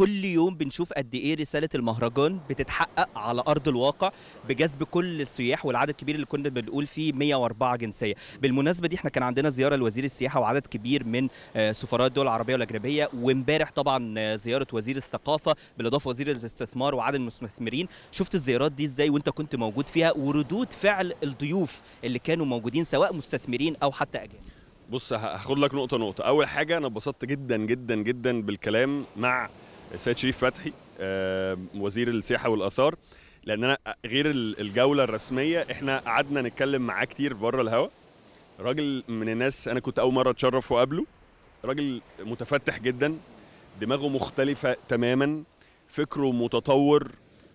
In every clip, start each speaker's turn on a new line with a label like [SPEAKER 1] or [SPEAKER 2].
[SPEAKER 1] كل يوم بنشوف قد ايه رساله المهرجان بتتحقق على ارض الواقع بجذب كل السياح والعدد الكبير اللي كنا بنقول فيه 104 جنسيه بالمناسبه دي احنا كان عندنا زياره لوزير السياحه وعدد كبير من آه، سفراء الدول العربيه والاجنبيه وامبارح طبعا آه، زياره وزير الثقافه بالاضافه وزير الاستثمار وعدد المستثمرين شفت الزيارات دي ازاي وانت كنت موجود فيها وردود فعل الضيوف اللي كانوا موجودين سواء مستثمرين او حتى اجانب
[SPEAKER 2] بص هاخد لك نقطه نقطه اول حاجه انا اتبسطت جدا جدا جدا بالكلام مع السيد شريف فتحي وزير السياحه والاثار لان انا آه، غير الجوله الرسميه احنا قعدنا نتكلم معاه كتير بره الهوا راجل من الناس انا كنت اول مره اتشرف واقابله راجل متفتح جدا دماغه مختلفه تماما فكره متطور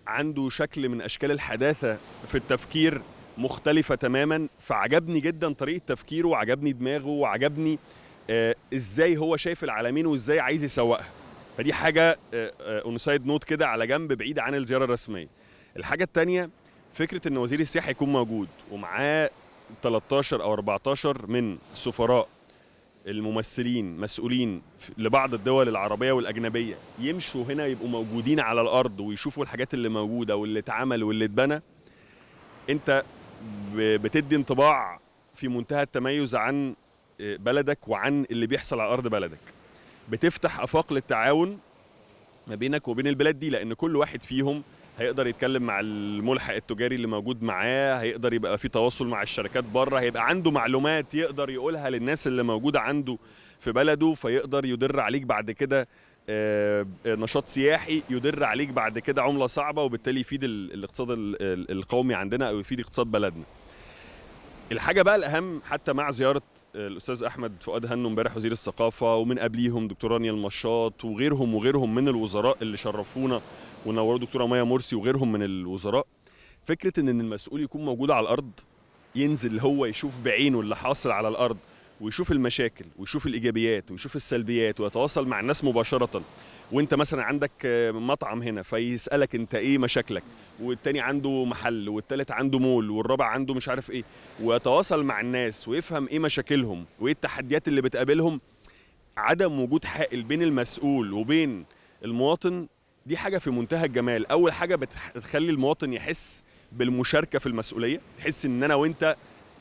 [SPEAKER 2] عنده شكل من اشكال الحداثه في التفكير مختلفه تماما فعجبني جدا طريقه تفكيره وعجبني دماغه وعجبني آه، ازاي هو شايف العالمين وازاي عايز يسوقها فدي حاجه اون سايد نوت كده على جنب بعيد عن الزياره الرسميه الحاجه التانية فكره ان وزير السياحه يكون موجود ومعاه 13 او 14 من السفراء الممثلين مسؤولين لبعض الدول العربيه والاجنبيه يمشوا هنا يبقوا موجودين على الارض ويشوفوا الحاجات اللي موجوده واللي اتعمل واللي اتبنى انت بتدي انطباع في منتهى التميز عن آه، بلدك وعن اللي بيحصل على ارض بلدك بتفتح افاق للتعاون ما بينك وبين البلاد دي لان كل واحد فيهم هيقدر يتكلم مع الملحق التجاري اللي موجود معاه هيقدر يبقى في تواصل مع الشركات بره هيبقى عنده معلومات يقدر يقولها للناس اللي موجوده عنده في بلده فيقدر يدر عليك بعد كده آه، نشاط سياحي يدر عليك بعد كده عمله صعبه وبالتالي يفيد الاقتصاد القومي عندنا او يفيد اقتصاد بلدنا الحاجه بقى الاهم حتى مع زياره الاستاذ احمد فؤاد هنو امبارح وزير الثقافه ومن قبليهم دكتور رانيا المشاط وغيرهم وغيرهم من الوزراء اللي شرفونا ونوروا دكتوره مايا مرسي وغيرهم من الوزراء فكره ان المسؤول يكون موجود على الارض ينزل هو يشوف بعينه اللي حاصل على الارض ويشوف المشاكل ويشوف الايجابيات ويشوف السلبيات ويتواصل مع الناس مباشره وانت مثلا عندك مطعم هنا فيسالك انت ايه مشاكلك والتاني عنده محل والتالت عنده مول والرابع عنده مش عارف ايه ويتواصل مع الناس ويفهم ايه مشاكلهم وايه التحديات اللي بتقابلهم عدم وجود حائل بين المسؤول وبين المواطن دي حاجه في منتهى الجمال اول حاجه بتخلي المواطن يحس بالمشاركه في المسؤوليه يحس ان انا وانت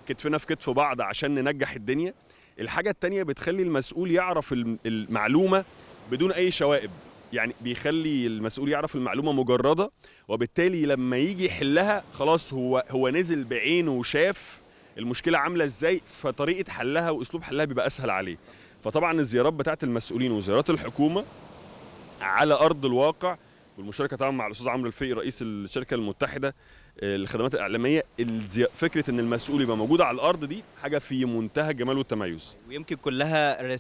[SPEAKER 2] كتفنا في كتف بعض عشان ننجح الدنيا الحاجه التانية بتخلي المسؤول يعرف المعلومه بدون اي شوائب يعني بيخلي المسؤول يعرف المعلومه مجرده وبالتالي لما يجي يحلها خلاص هو هو نزل بعينه وشاف المشكله عامله ازاي فطريقه حلها واسلوب حلها بيبقى اسهل عليه فطبعا الزيارات بتاعة المسؤولين وزيارات الحكومه على ارض الواقع والمشاركه طبعا مع الاستاذ عمرو الفقي رئيس الشركه المتحده الخدمات الاعلاميه فكره ان المسؤول يبقى موجود على الارض دي حاجه في منتهى الجمال والتميز
[SPEAKER 1] ويمكن كلها رسالة